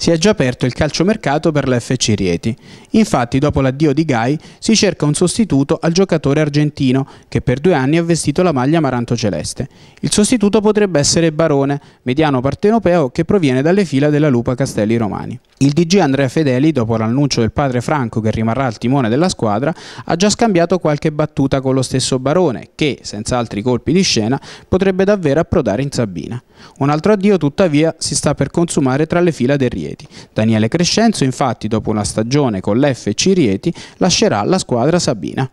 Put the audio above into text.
si è già aperto il calciomercato per l'FC Rieti. Infatti, dopo l'addio di Gai, si cerca un sostituto al giocatore argentino che per due anni ha vestito la maglia Maranto celeste. Il sostituto potrebbe essere Barone, mediano partenopeo che proviene dalle fila della Lupa Castelli Romani. Il DG Andrea Fedeli, dopo l'annuncio del padre Franco che rimarrà al timone della squadra, ha già scambiato qualche battuta con lo stesso Barone che, senza altri colpi di scena, potrebbe davvero approdare in Sabina. Un altro addio, tuttavia, si sta per consumare tra le fila del Rieti. Rieti. Daniele Crescenzo infatti dopo una stagione con l'FC Rieti lascerà la squadra sabina.